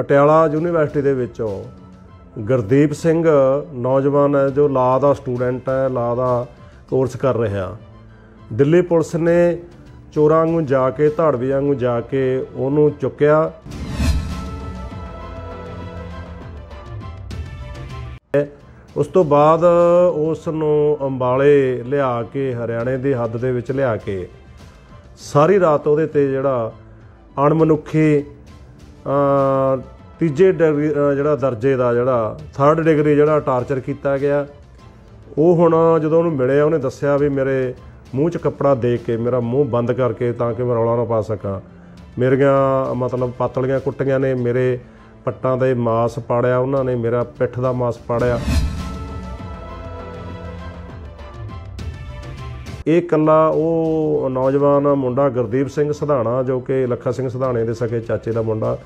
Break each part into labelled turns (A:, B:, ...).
A: Patiala university ਦੇ ਵਿੱਚੋਂ ਗੁਰਦੀਪ ਸਿੰਘ ਨੌਜਵਾਨ ਹੈ ਜੋ ਲਾ ਦਾ ਸਟੂਡੈਂਟ ਹੈ ਲਾ ਦਾ ਕੋਰਸ ਕਰ ਰਿਹਾ ਦਿੱਲੀ ਪੁਲਿਸ ਨੇ ਚੋਰਾਂ ਨੂੰ ਜਾ ਕੇ ਧੜਵੀ ਵਾਂਗੂ ਜਾ ਕੇ ਉਹਨੂੰ ਚੁੱਕਿਆ ਉਸ ਤੋਂ ਬਾਅਦ ਉਸ ਨੂੰ ਅੰਬਾਲੇ ਲਿਆ ਕੇ ਹਰਿਆਣੇ ਦੇ ਹੱਦ ਦੇ ਵਿੱਚ ਲਿਆ ਕੇ ਸਾਰੀ ਰਾਤ ਉਹਦੇ ਤੇ ਜਿਹੜਾ ਅਣਮਨੁੱਖੀ ਤੀਜੇ ਜਿਹੜਾ ਦਰਜੇ ਦਾ ਜਿਹੜਾ ਥਰਡ ਡਿਗਰੀ ਜਿਹੜਾ ਟਾਰਚਰ ਕੀਤਾ ਗਿਆ ਉਹ ਹੁਣ ਜਦੋਂ ਉਹਨੂੰ ਮਿਲਿਆ ਉਹਨੇ ਦੱਸਿਆ ਵੀ ਮੇਰੇ ਮੂੰਹ 'ਚ ਕੱਪੜਾ ਦੇ ਕੇ ਮੇਰਾ ਮੂੰਹ ਬੰਦ ਕਰਕੇ ਤਾਂ ਕਿ ਮੈਂ ਰੌਲਾ ਨਾ ਪਾ ਸਕਾਂ ਮੇਰੀਆਂ ਮਤਲਬ ਪਾਤਲੀਆਂ ਕੁੱਟੀਆਂ ਨੇ ਮੇਰੇ ਪੱਟਾਂ ਦੇ ਮਾਸ ਪਾੜਿਆ ਉਹਨਾਂ ਨੇ ਮੇਰਾ ਪਿੱਠ ਦਾ ਮਾਸ ਪਾੜਿਆ ਇਹ ਕੱਲਾ ਉਹ ਨੌਜਵਾਨ ਮੁੰਡਾ ਗੁਰਦੀਪ ਸਿੰਘ ਸਧਾਣਾ ਜੋ ਕਿ ਲੱਖਾ ਸਿੰਘ ਸਧਾਣੇ ਦੇ ਸਕੇ ਚਾਚੇ ਦਾ ਮੁੰਡਾ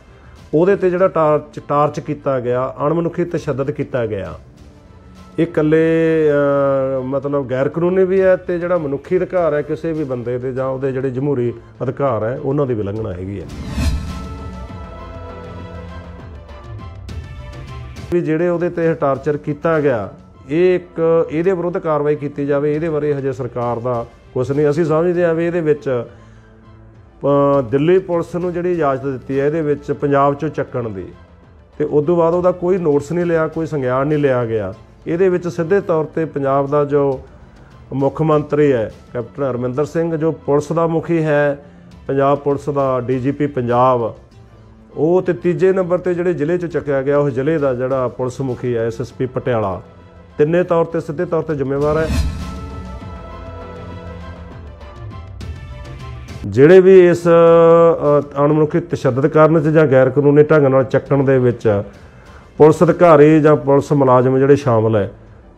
A: ਉਹਦੇ ਤੇ ਜਿਹੜਾ ਟਾਰਚ ਟਾਰਚ ਕੀਤਾ ਗਿਆ ਅਣਮਨੁੱਖੀ ਤਸ਼ੱਦਦ ਕੀਤਾ ਗਿਆ ਇਹ ਕੱਲੇ ਮਤਲਬ ਗੈਰ ਕਾਨੂੰਨੀ ਵੀ ਹੈ ਤੇ ਜਿਹੜਾ ਮਨੁੱਖੀ ਅਧਿਕਾਰ ਹੈ ਕਿਸੇ ਵੀ ਬੰਦੇ ਦੇ ਜਾਂ ਉਹਦੇ ਜਿਹੜੇ ਜਮਹੂਰੀ ਅਧਿਕਾਰ ਹੈ ਉਹਨਾਂ ਦੀ ਵਿਲੰਘਣਾ ਹੈਗੀ ਹੈ ਵੀ ਜਿਹੜੇ ਉਹਦੇ ਤੇ ਟਾਰਚਰ ਕੀਤਾ ਗਿਆ ਇਹ ਇੱਕ ਇਹਦੇ ਵਿਰੁੱਧ ਕਾਰਵਾਈ ਕੀਤੀ ਜਾਵੇ ਇਹਦੇ ਬਾਰੇ ਹਜੇ ਸਰਕਾਰ ਦਾ ਕੁਝ ਨਹੀਂ ਅਸੀਂ ਸਮਝਦੇ ਆ ਵੀ ਇਹਦੇ ਵਿੱਚ ਦਿੱਲੀ ਪੁਲਿਸ ਨੂੰ ਜਿਹੜੀ ਇਜਾਜ਼ਤ ਦਿੱਤੀ ਹੈ ਇਹਦੇ ਵਿੱਚ ਪੰਜਾਬ ਚੋਂ ਚੱਕਣ ਦੀ ਤੇ ਉਸ ਤੋਂ ਬਾਅਦ ਉਹਦਾ ਕੋਈ ਨੋਟਿਸ ਨਹੀਂ ਲਿਆ ਕੋਈ ਸੰਗਿਆਨ ਨਹੀਂ ਲਿਆ ਗਿਆ ਇਹਦੇ ਵਿੱਚ ਸਿੱਧੇ ਤੌਰ ਤੇ ਪੰਜਾਬ ਦਾ ਜੋ ਮੁੱਖ ਮੰਤਰੀ ਹੈ ਕੈਪਟਨ ਅਰਮਿੰਦਰ ਸਿੰਘ ਜੋ ਪੁਲਿਸ ਦਾ ਮੁਖੀ ਹੈ ਪੰਜਾਬ ਪੁਲਿਸ ਦਾ ਡੀਜੀਪੀ ਪੰਜਾਬ ਉਹ ਤੇ ਤੀਜੇ ਨੰਬਰ ਤੇ ਜਿਹੜੇ ਜ਼ਿਲ੍ਹੇ ਚ ਚੱਕਿਆ ਗਿਆ ਉਹ ਜ਼ਿਲ੍ਹੇ ਦਾ ਜਿਹੜਾ ਪੁਲਿਸ ਮੁਖੀ ਹੈ ਐਸਐਸਪੀ ਪਟਿਆਲਾ ਤਿੰਨੇ ਤੌਰ ਤੇ ਸਿੱਧੇ ਤੌਰ ਤੇ ਜ਼ਿੰਮੇਵਾਰ ਹੈ ਜਿਹੜੇ ਵੀ ਇਸ ਅਣਮਨੁੱਖੀ ਤਸ਼ੱਦਦ ਕਰਨ 'ਚ ਜਾਂ ਗੈਰ ਕਾਨੂੰਨੀ ਢੰਗ ਨਾਲ ਚੱਕਣ ਦੇ ਵਿੱਚ ਪੁਲਿਸ ਅਧਿਕਾਰੀ ਜਾਂ ਪੁਲਿਸ ਮੁਲਾਜ਼ਮ ਜਿਹੜੇ ਸ਼ਾਮਲ ਹੈ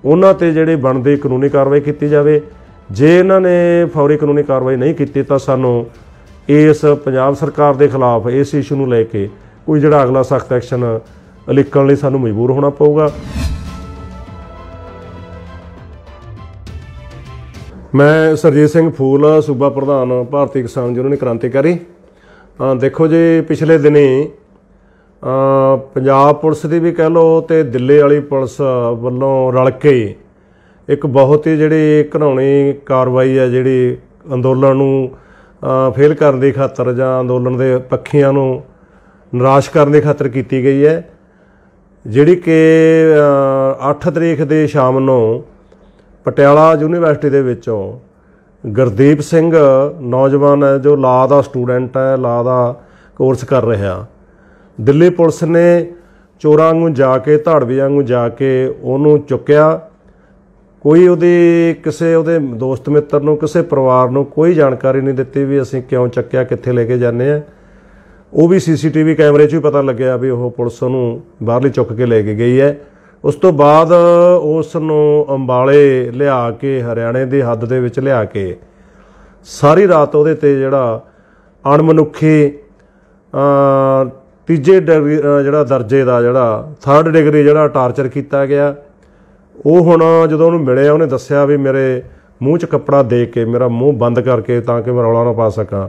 A: ਉਹਨਾਂ ਤੇ ਜਿਹੜੇ ਬਣਦੀ ਕਾਨੂੰਨੀ ਕਾਰਵਾਈ ਕੀਤੀ ਜਾਵੇ ਜੇ ਇਹਨਾਂ ਨੇ ਫੌਰੀ ਕਾਨੂੰਨੀ ਕਾਰਵਾਈ ਨਹੀਂ ਕੀਤੀ ਤਾਂ ਸਾਨੂੰ ਇਸ ਪੰਜਾਬ ਸਰਕਾਰ ਦੇ ਖਿਲਾਫ ਇਸ ਇਸ਼ੂ ਨੂੰ ਲੈ ਕੇ ਕੋਈ ਜਿਹੜਾ ਅਗਲਾ ਸਖਤ ਐਕਸ਼ਨ ਲਿਖਣ ਲਈ ਸਾਨੂੰ ਮਜਬੂਰ ਹੋਣਾ ਪਊਗਾ ਮੈਂ ਸਰਜੀਤ ਸਿੰਘ ਫੂਲ ਸੂਬਾ ਪ੍ਰਧਾਨ ਭਾਰਤੀ ਕਿਸਾਨ ਯੂਨੀਅਨ ਕ੍ਰਾਂਤੀਕਾਰੀ ਦੇਖੋ ਜੀ ਪਿਛਲੇ ਦਿਨੇ ਪੰਜਾਬ ਪੁਲਿਸ ਦੀ ਵੀ ਕਹਿ ਲਓ ਤੇ ਦਿੱਲੀ ਵਾਲੀ ਪੁਲਿਸ ਵੱਲੋਂ ਰਲ ਕੇ ਇੱਕ ਬਹੁਤ ਹੀ ਜਿਹੜੀ ਘਣਾਉਣੀ ਕਾਰਵਾਈ ਹੈ ਜਿਹੜੀ ਅੰਦੋਲਨ ਨੂੰ ਫੇਲ ਕਰਨ ਦੀ ਖਾਤਰ ਜਾਂ ਅੰਦੋਲਨ ਦੇ ਪੱਖੀਆਂ ਨੂੰ ਨਿਰਾਸ਼ ਕਰਨ ਦੀ ਖਾਤਰ ਕੀਤੀ ਗਈ ਹੈ ਜਿਹੜੀ ਕਿ 8 ਤਰੀਕ ਦੇ ਸ਼ਾਮ ਨੂੰ ਪਟਿਆਲਾ ਯੂਨੀਵਰਸਿਟੀ ਦੇ ਵਿੱਚੋਂ ਗੁਰਦੀਪ ਸਿੰਘ ਨੌਜਵਾਨ ਹੈ ਜੋ ਲਾ ਦਾ ਸਟੂਡੈਂਟ ਹੈ ਲਾ ਦਾ ਕੋਰਸ ਕਰ ਰਿਹਾ ਦਿੱਲੀ ਪੁਲਿਸ ਨੇ ਚੋਰਾਂ ਨੂੰ ਜਾ ਕੇ ਧੜਵਿਆਂ ਨੂੰ ਜਾ ਕੇ ਉਹਨੂੰ ਚੁੱਕਿਆ ਕੋਈ ਉਹਦੇ ਕਿਸੇ ਉਹਦੇ ਦੋਸਤ ਮਿੱਤਰ ਨੂੰ ਕਿਸੇ ਪਰਿਵਾਰ ਨੂੰ ਕੋਈ ਜਾਣਕਾਰੀ ਨਹੀਂ ਦਿੱਤੀ ਵੀ ਅਸੀਂ ਕਿਉਂ ਚੱਕਿਆ ਕਿੱਥੇ ਲੈ ਕੇ ਜਾਂਦੇ ਆ ਉਹ ਵੀ ਸੀਸੀਟੀਵੀ ਕੈਮਰੇ 'ਚ ਵੀ ਪਤਾ ਲੱਗਿਆ ਵੀ ਉਹ ਪੁਲਿਸ ਨੂੰ ਬਾਹਰਲੀ ਚੁੱਕ ਕੇ ਲੈ ਕੇ ਗਈ ਹੈ ਉਸ ਤੋਂ ਬਾਅਦ ਉਸ ਨੂੰ ਅੰਬਾਲੇ ਲਿਆ ਕੇ ਹਰਿਆਣੇ ਦੇ ਹੱਦ ਦੇ ਵਿੱਚ ਲਿਆ ਕੇ ਸਾਰੀ ਰਾਤ ਉਹਦੇ ਤੇ ਜਿਹੜਾ ਅਣਮਨੁੱਖੀ ਅ ਤੀਜੇ ਜਿਹੜਾ ਦਰਜੇ ਦਾ ਜਿਹੜਾ ਥਰਡ ਡਿਗਰੀ ਜਿਹੜਾ ਟਾਰਚਰ ਕੀਤਾ ਗਿਆ ਉਹ ਹੁਣ ਜਦੋਂ ਉਹਨੂੰ ਮਿਲਿਆ ਉਹਨੇ ਦੱਸਿਆ ਵੀ ਮੇਰੇ ਮੂੰਹ 'ਚ ਕੱਪੜਾ ਦੇ ਕੇ ਮੇਰਾ ਮੂੰਹ ਬੰਦ ਕਰਕੇ ਤਾਂ ਕਿ ਮੈਂ ਰੌਲਾ ਨਾ ਪਾ ਸਕਾਂ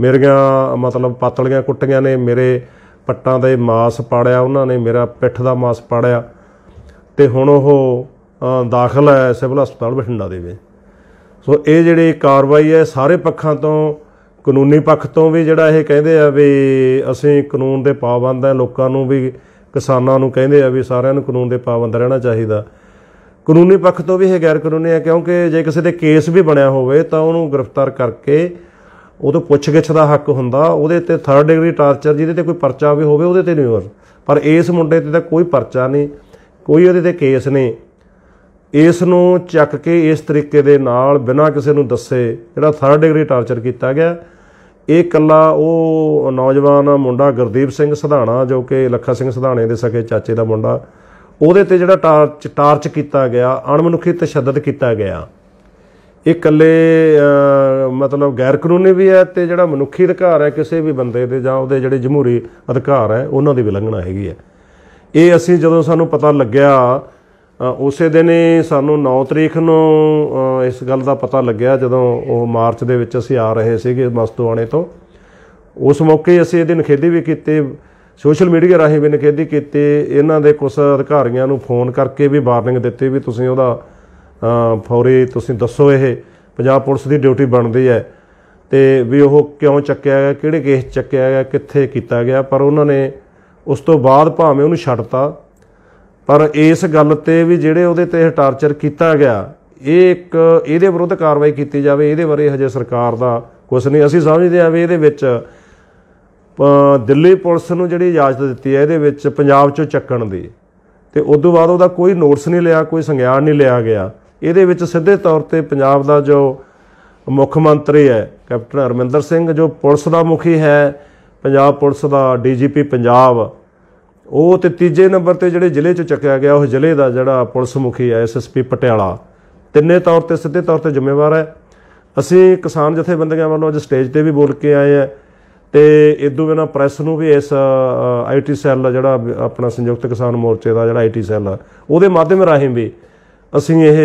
A: ਮੇਰੀਆਂ ਮਤਲਬ ਪਾਤਲੀਆਂ ਕੁੱਟੀਆਂ ਨੇ ਮੇਰੇ ਪੱਟਾਂ ਦੇ ਮਾਸ ਪਾੜਿਆ ਉਹਨਾਂ ਨੇ ਮੇਰਾ ਪਿੱਠ ਦਾ ਮਾਸ ਪਾੜਿਆ ਤੇ ਹੁਣ ਉਹ ਦਾਖਲ ਹੈ ਸਿਵਲ ਹਸਪਤਾਲ ਬਠਿੰਡਾ ਦੇ ਵਿੱਚ ਸੋ ਇਹ ਜਿਹੜੀ ਕਾਰਵਾਈ ਹੈ ਸਾਰੇ ਪੱਖਾਂ ਤੋਂ ਕਾਨੂੰਨੀ ਪੱਖ ਤੋਂ ਵੀ ਜਿਹੜਾ ਇਹ ਕਹਿੰਦੇ ਆ ਵੀ ਅਸੀਂ ਕਾਨੂੰਨ ਦੇ ਪਾਬੰਦ ਆ ਲੋਕਾਂ ਨੂੰ ਵੀ ਕਿਸਾਨਾਂ ਨੂੰ ਕਹਿੰਦੇ ਆ ਵੀ ਸਾਰਿਆਂ ਨੂੰ ਕਾਨੂੰਨ ਦੇ ਪਾਬੰਦ ਰਹਿਣਾ ਚਾਹੀਦਾ ਕਾਨੂੰਨੀ ਪੱਖ ਤੋਂ ਵੀ ਇਹ ਗੈਰ ਕਾਨੂੰਨੀ ਆ ਕਿਉਂਕਿ ਜੇ ਕਿਸੇ ਦੇ ਕੇਸ ਵੀ ਬਣਿਆ ਹੋਵੇ ਤਾਂ ਉਹਨੂੰ ਗ੍ਰਿਫਤਾਰ ਕਰਕੇ ਉਦੋਂ ਪੁੱਛਗਿੱਛ ਦਾ ਹੱਕ ਹੁੰਦਾ ਉਹਦੇ ਤੇ 3 ਡਿਗਰੀ ਟਾਰਚਰ ਜਿਹਦੇ ਤੇ ਕੋਈ ਪਰਚਾ ਵੀ ਹੋਵੇ ਉਹਦੇ ਤੇ ਨਹੀਂ ਹੋਰ ਪਰ ਇਸ ਮੁੰਡੇ ਤੇ ਤਾਂ ਕੋਈ ਪਰਚਾ ਨਹੀਂ ਕੋਈ ਉਹਦੇ ਤੇ ਕੇਸ ਨਹੀਂ ਇਸ ਨੂੰ ਚੱਕ ਕੇ ਇਸ ਤਰੀਕੇ ਦੇ ਨਾਲ ਬਿਨਾਂ ਕਿਸੇ ਨੂੰ ਦੱਸੇ ਜਿਹੜਾ ਥਰਡ ਡਿਗਰੀ ਟਾਰਚਰ ਕੀਤਾ ਗਿਆ ਇਹ ਕੱਲਾ ਉਹ ਨੌਜਵਾਨ ਮੁੰਡਾ ਗੁਰਦੀਪ ਸਿੰਘ ਸਧਾਣਾ ਜੋ ਕਿ ਲੱਖਾ ਸਿੰਘ ਸਧਾਣੇ ਦੇ ਸਕੇ ਚਾਚੇ ਦਾ ਮੁੰਡਾ ਉਹਦੇ ਤੇ ਜਿਹੜਾ ਟਾਰਚ ਟਾਰਚ ਕੀਤਾ ਗਿਆ ਅਣਮਨੁੱਖੀ ਤਸ਼ੱਦਦ ਕੀਤਾ ਗਿਆ ਇਹ ਕੱਲੇ ਮਤਲਬ ਗੈਰ ਕਾਨੂੰਨੀ ਵੀ ਹੈ ਤੇ ਜਿਹੜਾ ਮਨੁੱਖੀ ਅਧਿਕਾਰ ਹੈ ਕਿਸੇ ਵੀ ਬੰਦੇ ਦੇ ਜਾਂ ਉਹਦੇ ਜਿਹੜੇ ਜਮਹੂਰੀ ਅਧਿਕਾਰ ਹੈ ਉਹਨਾਂ ਦੀ ਵਿਲੰਘਣਾ ਹੈਗੀ ਹੈ ਇਹ ਅਸੀਂ ਜਦੋਂ ਸਾਨੂੰ ਪਤਾ ਲੱਗਿਆ ਉਸੇ ਦਿਨ ਸਾਨੂੰ 9 ਤਰੀਕ ਨੂੰ ਇਸ ਗੱਲ ਦਾ ਪਤਾ ਲੱਗਿਆ ਜਦੋਂ ਉਹ ਮਾਰਚ ਦੇ ਵਿੱਚ ਅਸੀਂ ਆ ਰਹੇ ਸੀਗੇ ਮਸਤੋਆਣੇ ਤੋਂ ਉਸ ਮੌਕੇ ਅਸੀਂ ਇਹ ਦਿਨ ਖੇਦੀ ਵੀ ਕੀਤੇ ਸੋਸ਼ਲ ਮੀਡੀਆ ਰਾਹੀਂ ਵੀ ਨਖੇਦੀ ਕੀਤੀ ਇਹਨਾਂ ਦੇ ਕੁਝ ਅਧਿਕਾਰੀਆਂ ਨੂੰ ਫੋਨ ਕਰਕੇ ਵੀ ਵਾਰਨਿੰਗ ਦਿੱਤੀ ਵੀ ਤੁਸੀਂ ਉਹਦਾ ਫੌਰੀ ਤੁਸੀਂ ਦੱਸੋ ਇਹ ਪੰਜਾਬ ਪੁਲਿਸ ਦੀ ਡਿਊਟੀ ਬਣਦੀ ਹੈ ਤੇ ਵੀ ਉਹ ਕਿਉਂ ਚੱਕਿਆ ਗਿਆ ਕਿਹੜੇ ਕੇਸ ਚੱਕਿਆ ਗਿਆ ਕਿੱਥੇ ਕੀਤਾ ਗਿਆ ਪਰ ਉਹਨਾਂ ਨੇ ਉਸ ਤੋਂ ਬਾਅਦ ਭਾਵੇਂ ਉਹਨੂੰ ਛੱਡਤਾ ਪਰ ਇਸ ਗੱਲ ਤੇ ਵੀ ਜਿਹੜੇ ਉਹਦੇ ਤੇ ਟਾਰਚਰ ਕੀਤਾ ਗਿਆ ਇਹ ਇੱਕ ਇਹਦੇ ਵਿਰੁੱਧ ਕਾਰਵਾਈ ਕੀਤੀ ਜਾਵੇ ਇਹਦੇ ਬਾਰੇ ਹਜੇ ਸਰਕਾਰ ਦਾ ਕੁਝ ਨਹੀਂ ਅਸੀਂ ਸਮਝਦੇ ਆ ਵੀ ਇਹਦੇ ਵਿੱਚ ਦਿੱਲੀ ਪੁਲਿਸ ਨੂੰ ਜਿਹੜੀ ਇਜਾਜ਼ਤ ਦਿੱਤੀ ਹੈ ਇਹਦੇ ਵਿੱਚ ਪੰਜਾਬ ਚੋਂ ਚੱਕਣ ਦੀ ਤੇ ਉਸ ਤੋਂ ਬਾਅਦ ਉਹਦਾ ਕੋਈ ਨੋਟਿਸ ਨਹੀਂ ਲਿਆ ਕੋਈ ਸੰਗਿਆਨ ਨਹੀਂ ਲਿਆ ਗਿਆ ਇਹਦੇ ਵਿੱਚ ਸਿੱਧੇ ਤੌਰ ਤੇ ਪੰਜਾਬ ਦਾ ਜੋ ਮੁੱਖ ਮੰਤਰੀ ਹੈ ਕੈਪਟਨ ਅਰਮਿੰਦਰ ਸਿੰਘ ਜੋ ਪੁਲਿਸ ਦਾ ਮੁਖੀ ਹੈ ਪੰਜਾਬ ਪੁਲਿਸ ਦਾ ਡੀਜੀਪੀ ਪੰਜਾਬ ਉਹ ਤੇ ਤੀਜੇ ਨੰਬਰ ਤੇ ਜਿਹੜੇ ਜ਼ਿਲ੍ਹੇ ਚ ਚੱਕਿਆ ਗਿਆ ਉਹ ਜ਼ਿਲ੍ਹੇ ਦਾ ਜਿਹੜਾ ਪੁਲਿਸ ਮੁਖੀ ਹੈ ਐਸਐਸਪੀ ਪਟਿਆਲਾ ਤਿੰਨੇ ਤੌਰ ਤੇ ਸਿੱਧੇ ਤੌਰ ਤੇ ਜ਼ਿੰਮੇਵਾਰ ਹੈ ਅਸੀਂ ਕਿਸਾਨ ਜਥੇਬੰਦੀਆਂ ਵੱਲੋਂ ਅੱਜ ਸਟੇਜ ਤੇ ਵੀ ਬੋਲ ਕੇ ਆਏ ਆ ਤੇ ਇਦੋਂ ਬਿਨਾ ਪ੍ਰੈਸ ਨੂੰ ਵੀ ਇਸ ਆਈਟੀ ਸੈੱਲ ਜਿਹੜਾ ਆਪਣਾ ਸੰਯੁਕਤ ਕਿਸਾਨ ਮੋਰਚੇ ਦਾ ਜਿਹੜਾ ਆਈਟੀ ਸੈੱਲ ਉਹਦੇ ਮਾਧਿਅਮ ਰਾਹੀਂ ਵੀ ਅਸੀਂ ਇਹ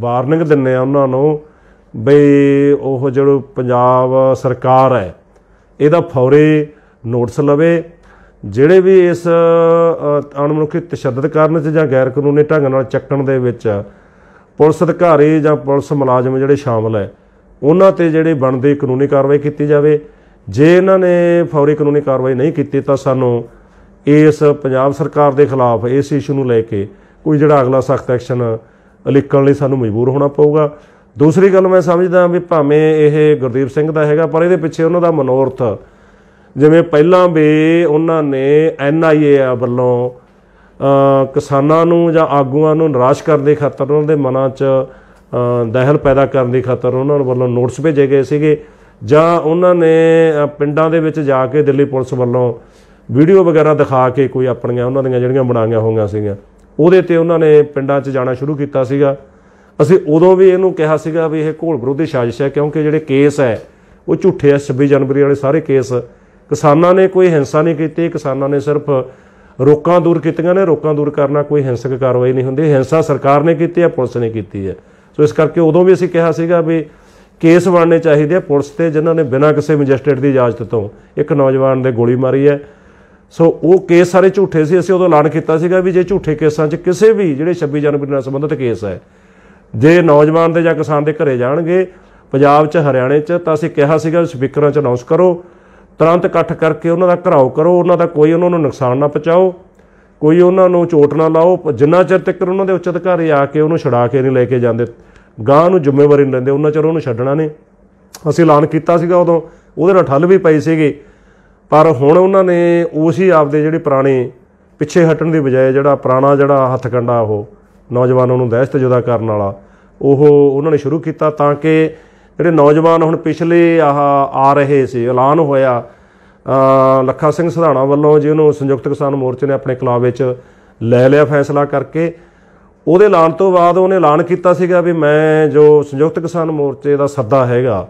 A: ਵਾਰਨਿੰਗ ਦਿੰਨੇ ਆ ਉਹਨਾਂ ਨੂੰ ਬਈ ਉਹ ਜਿਹੜਾ ਪੰਜਾਬ ਸਰਕਾਰ ਹੈ ਇਹਦਾ ਫੌਰੇ ਨੋਟਿਸ ਲਵੇ ਜਿਹੜੇ ਵੀ ਇਸ ਅਣਮਨੁੱਖੀ ਤਸ਼ੱਦਦ ਕਰਨ 'ਚ ਜਾਂ ਗੈਰ ਕਾਨੂੰਨੀ ਢੰਗ ਨਾਲ ਚੱਕਣ ਦੇ ਵਿੱਚ ਪੁਲਿਸ ਅਧਿਕਾਰੀ ਜਾਂ ਪੁਲਿਸ ਮੁਲਾਜ਼ਮ ਜਿਹੜੇ ਸ਼ਾਮਲ ਹੈ ਉਹਨਾਂ ਤੇ ਜਿਹੜੇ ਬਣਦੇ ਕਾਨੂੰਨੀ ਕਾਰਵਾਈ ਕੀਤੀ ਜਾਵੇ ਜੇ ਇਹਨਾਂ ਨੇ ਫੌਰੀ ਕਾਨੂੰਨੀ ਕਾਰਵਾਈ ਨਹੀਂ ਕੀਤੀ ਤਾਂ ਸਾਨੂੰ ਇਸ ਪੰਜਾਬ ਸਰਕਾਰ ਦੇ ਖਿਲਾਫ ਇਸ ਇਸ਼ੂ ਨੂੰ ਲੈ ਕੇ ਕੋਈ ਜਿਹੜਾ ਅਗਲਾ ਸਖਤ ਐਕਸ਼ਨ ਲਿਖਣ ਲਈ ਸਾਨੂੰ ਮਜਬੂਰ ਹੋਣਾ ਪਊਗਾ ਦੂਸਰੀ ਗੱਲ ਮੈਂ ਸਮਝਦਾ ਵੀ ਭਾਵੇਂ ਇਹ ਗੁਰਦੀਪ ਸਿੰਘ ਦਾ ਹੈਗਾ ਪਰ ਇਹਦੇ ਪਿੱਛੇ ਉਹਨਾਂ ਦਾ ਮਨੋਰਥ ਜਿਵੇਂ ਪਹਿਲਾਂ ਵੀ ਉਹਨਾਂ ਨੇ ਐਨਆਈਏ ਵੱਲੋਂ ਕਿਸਾਨਾਂ ਨੂੰ ਜਾਂ ਆਗੂਆਂ ਨੂੰ ਨਿਰਾਸ਼ ਕਰਨ ਦੇ ਖਾਤਰ ਉਹਨਾਂ ਦੇ ਮਨਾਂ 'ਚ ਦਹਿਲ ਪੈਦਾ ਕਰਨ ਦੀ ਖਾਤਰ ਉਹਨਾਂ ਵੱਲੋਂ ਨੋਟਿਸ ਭੇਜੇ ਗਏ ਸੀਗੇ ਜਾਂ ਉਹਨਾਂ ਨੇ ਪਿੰਡਾਂ ਦੇ ਵਿੱਚ ਜਾ ਕੇ ਦਿੱਲੀ ਪੁਲਿਸ ਵੱਲੋਂ ਵੀਡੀਓ ਵਗੈਰਾ ਦਿਖਾ ਕੇ ਕੋਈ ਆਪਣੀਆਂ ਉਹਨਾਂ ਦੀਆਂ ਜਿਹੜੀਆਂ ਬਣਾਈਆਂ ਹੋਈਆਂ ਸੀਗੀਆਂ ਉਹਦੇ ਤੇ ਉਹਨਾਂ ਨੇ ਪਿੰਡਾਂ 'ਚ ਜਾਣਾ ਸ਼ੁਰੂ ਕੀਤਾ ਸੀਗਾ ਅਸੀਂ ਉਦੋਂ ਵੀ ਇਹਨੂੰ ਕਿਹਾ ਸੀਗਾ ਵੀ ਇਹ ਘੋਲ ਵਿਰੋਧੀ ਸਾਜ਼ਿਸ਼ ਹੈ ਕਿਉਂਕਿ ਜਿਹੜੇ ਕੇਸ ਹੈ ਉਹ ਝੂਠੇ ਆ 26 ਜਨਵਰੀ ਵਾਲੇ ਸਾਰੇ ਕੇਸ ਕਿਸਾਨਾਂ ਨੇ ਕੋਈ ਹਿੰਸਾ ਨਹੀਂ ਕੀਤੀ ਕਿਸਾਨਾਂ ਨੇ ਸਿਰਫ ਰੋਕਾਂ ਦੂਰ ਕੀਤੀਆਂ ਨੇ ਰੋਕਾਂ ਦੂਰ ਕਰਨਾ ਕੋਈ ਹਿੰਸਕ ਕਾਰਵਾਈ ਨਹੀਂ ਹੁੰਦੀ ਹਿੰਸਾ ਸਰਕਾਰ ਨੇ ਕੀਤੀ ਹੈ ਪੁਲਿਸ ਨੇ ਕੀਤੀ ਹੈ ਸੋ ਇਸ ਕਰਕੇ ਉਦੋਂ ਵੀ ਅਸੀਂ ਕਿਹਾ ਸੀਗਾ ਵੀ ਕੇਸ ਬਣਨੇ ਚਾਹੀਦੇ ਆ ਪੁਲਿਸ ਤੇ ਜਿਨ੍ਹਾਂ ਨੇ ਬਿਨਾਂ ਕਿਸੇ ਮੈਜਿਸਟ੍ਰੇਟ ਦੀ ਇਜਾਜ਼ਤ ਤੋਂ ਇੱਕ ਨੌਜਵਾਨ ਦੇ ਗੋਲੀ ਮਾਰੀ ਹੈ ਸੋ ਉਹ ਕੇਸ ਸਾਰੇ ਝੂਠੇ ਸੀ ਅਸੀਂ ਉਦੋਂ ਐਲਾਨ ਕੀਤਾ ਸੀਗਾ ਵੀ ਜੇ ਝੂਠੇ ਕੇਸਾਂ 'ਚ ਕਿਸੇ ਵੀ ਜਿਹੜੇ 26 ਜਨਵਰੀ ਨਾਲ ਸੰਬੰਧਿਤ ਕੇਸ ਹੈ ਜੇ ਨੌਜਵਾਨ ਦੇ ਜਾਂ ਕਿਸਾਨ ਦੇ ਘਰੇ ਜਾਣਗੇ ਪੰਜਾਬ 'ਚ ਹਰਿਆਣੇ 'ਚ ਤਾਂ ਅਸੀਂ ਕਿਹਾ ਸੀਗਾ ਸਪੀਕਰਾਂ 'ਚ ਅਨਾਉਂਸ ਕਰੋ ਤੁਰੰਤ ਇਕੱਠ ਕਰਕੇ ਉਹਨਾਂ ਦਾ ਘਰਾਓ ਕਰੋ ਉਹਨਾਂ ਦਾ ਕੋਈ ਉਹਨਾਂ ਨੂੰ ਨੁਕਸਾਨ ਨਾ ਪਹੁੰਚਾਓ ਕੋਈ ਉਹਨਾਂ ਨੂੰ ਚੋਟ ਨਾ ਲਾਓ ਜਿੰਨਾ ਚਿਰ ਤੱਕ ਉਹਨਾਂ ਦੇ ਉੱਚ ਅਧਿਕਾਰੀ ਆ ਕੇ ਉਹਨੂੰ ਛੁਡਾ ਕੇ ਨਹੀਂ ਲੈ ਕੇ ਜਾਂਦੇ ਗਾਂ ਨੂੰ ਜ਼ਿੰਮੇਵਾਰੀ ਨਹੀਂ ਲੈਂਦੇ ਉਹਨਾਂ ਚਿਰ ਉਹਨੂੰ ਛੱਡਣਾ ਨੇ ਅਸੀਂ ਐਲਾਨ ਕੀਤਾ ਸੀਗਾ ਉਦੋਂ ਉਹਦੇ ਨਾਲ ਠੱਲ ਵੀ ਪਈ ਸੀਗੀ ਪਰ ਹੁਣ ਉਹਨਾਂ ਨੇ ਉਸ ਹੀ ਆਪਦੇ ਜਿਹੜੇ ਪੁਰਾਣੇ ਪਿੱਛੇ ਹਟਣ ਦੀ ਬਜਾਏ ਜਿਹੜਾ ਪੁਰਾਣਾ ਜਿਹੜਾ ਹੱਥਕੰਡਾ ਉਹ ਨੌਜਵਾਨਾਂ ਨੂੰ ਜੁਦਾ ਕਰਨ ਵਾਲਾ ਉਹ ਉਹਨਾਂ ਨੇ ਸ਼ੁਰੂ ਕੀਤਾ ਤਾਂ ਕਿ ਜਿਹੜੇ ਨੌਜਵਾਨ ਹੁਣ ਪਿਛਲੇ ਆਹ ਆ ਰਹੇ ਸੀ ਐਲਾਨ ਹੋਇਆ ਲੱਖਾ ਸਿੰਘ ਸਧਾਣਾ ਵੱਲੋਂ ਜਿਹਨੂੰ ਸੰਯੁਕਤ ਕਿਸਾਨ ਮੋਰਚੇ ਨੇ ਆਪਣੇ ਕਲਾਬ ਵਿੱਚ ਲੈ ਲਿਆ ਫੈਸਲਾ ਕਰਕੇ ਉਹਦੇ ਐਲਾਨ ਤੋਂ ਬਾਅਦ ਉਹਨੇ ਐਲਾਨ ਕੀਤਾ ਸੀਗਾ ਵੀ ਮੈਂ ਜੋ ਸੰਯੁਕਤ ਕਿਸਾਨ ਮੋਰਚੇ ਦਾ ਸੱਦਾ ਹੈਗਾ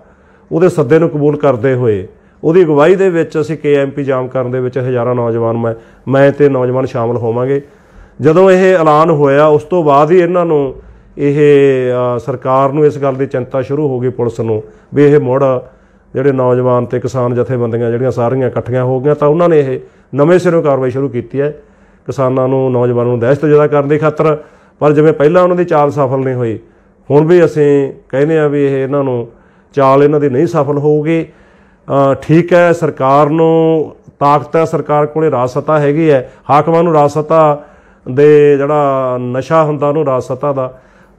A: ਉਹਦੇ ਸੱਦੇ ਨੂੰ ਕਬੂਲ ਕਰਦੇ ਹੋਏ ਉਹਦੀ ਅਗਵਾਈ ਦੇ ਵਿੱਚ ਅਸੀਂ ਕੇਐਮਪੀ ਜਾਮ ਕਰਨ ਦੇ ਵਿੱਚ ਹਜ਼ਾਰਾਂ ਨੌਜਵਾਨ ਮੈਂ ਮੈਂ ਤੇ ਨੌਜਵਾਨ ਸ਼ਾਮਲ ਹੋਵਾਂਗੇ ਜਦੋਂ ਇਹ ਐਲਾਨ ਹੋਇਆ ਉਸ ਤੋਂ ਬਾਅਦ ਹੀ ਇਹਨਾਂ ਨੂੰ ਇਹ ਸਰਕਾਰ ਨੂੰ ਇਸ ਗੱਲ ਦੀ ਚਿੰਤਾ ਸ਼ੁਰੂ ਹੋ ਗਈ ਪੁਲਿਸ ਨੂੰ ਵੀ ਇਹ ਮੁੜ ਜਿਹੜੇ ਨੌਜਵਾਨ ਤੇ ਕਿਸਾਨ ਜਥੇਬੰਦੀਆਂ ਜਿਹੜੀਆਂ ਸਾਰੀਆਂ ਇਕੱਠੀਆਂ ਹੋ ਗਈਆਂ ਤਾਂ ਉਹਨਾਂ ਨੇ ਇਹ ਨਵੇਂ ਸਿਰੋਂ ਕਾਰਵਾਈ ਸ਼ੁਰੂ ਕੀਤੀ ਹੈ ਕਿਸਾਨਾਂ ਨੂੰ ਨੌਜਵਾਨਾਂ ਨੂੰ ਦਹਿਸ਼ਤ ਜ਼ਿਆਦਾ ਕਰਨ ਦੇ ਖਾਤਰ ਪਰ ਜਿਵੇਂ ਪਹਿਲਾਂ ਉਹਨਾਂ ਦੀ ਚਾਲ ਸਫਲ ਨਹੀਂ ਹੋਈ ਹੁਣ ਵੀ ਅਸੀਂ ਕਹਿੰਦੇ ਆ ਵੀ ਇਹ ਇਹਨਾਂ ਨੂੰ ਚਾਲ ਇਹਨਾਂ ਦੀ ਨਹੀਂ ਸਫਲ ਹੋਊਗੀ ਠੀਕ ਹੈ ਸਰਕਾਰ ਨੂੰ ਤਾਕਤ ਹੈ ਸਰਕਾਰ ਕੋਲੇ ਰਾਸਤਾ ਹੈਗੀ ਹੈ ਹਾਕਮਾਂ ਨੂੰ ਰਾਸਤਾ ਦੇ ਜਿਹੜਾ ਨਸ਼ਾ ਹੁੰਦਾ ਉਹਨੂੰ ਰਾਸਤਾ ਦਾ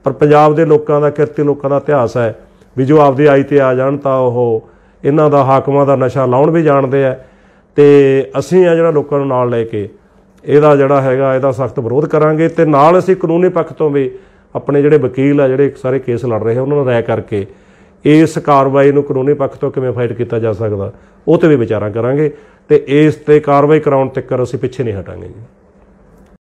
A: ਪਰ ਪੰਜਾਬ ਦੇ ਲੋਕਾਂ ਦਾ ਕਿਰਤੀ ਲੋਕਾਂ ਦਾ ਇਤਿਹਾਸ ਹੈ ਵੀ ਜੋ ਆਪਦੀ ਆਈ ਤੇ ਆ ਜਾਣ ਤਾਂ ਉਹ ਇਹਨਾਂ ਦਾ ਹਾਕਮਾਂ ਦਾ ਨਸ਼ਾ ਲਾਉਣ ਵੀ ਜਾਣਦੇ ਆ ਤੇ ਅਸੀਂ ਆ ਜਿਹੜਾ ਲੋਕਾਂ ਨੂੰ ਨਾਲ ਲੈ ਕੇ ਇਹਦਾ ਜਿਹੜਾ ਹੈਗਾ ਇਹਦਾ ਸਖਤ ਵਿਰੋਧ ਕਰਾਂਗੇ ਤੇ ਨਾਲ ਅਸੀਂ ਕਾਨੂੰਨੀ ਪੱਖ ਤੋਂ ਵੀ ਆਪਣੇ ਜਿਹੜੇ ਵਕੀਲ ਆ ਜਿਹੜੇ ਸਾਰੇ ਕੇਸ ਲੜ ਰਹੇ ਉਹਨਾਂ ਨੂੰ ਰਾਇ ਕਰਕੇ ਇਸ ਕਾਰਵਾਈ ਨੂੰ ਕਾਨੂੰਨੀ ਪੱਖ ਤੋਂ ਕਿਵੇਂ ਫਾਈਟ ਕੀਤਾ ਜਾ ਸਕਦਾ ਉਹ ਤੇ ਵੀ ਵਿਚਾਰਾਂ ਕਰਾਂਗੇ ਤੇ ਇਸ ਤੇ ਕਾਰਵਾਈ ਕਰਾਉਣ ਤੱਕ ਅਸੀਂ ਪਿੱਛੇ ਨਹੀਂ ਹਟਾਂਗੇ ਜੀ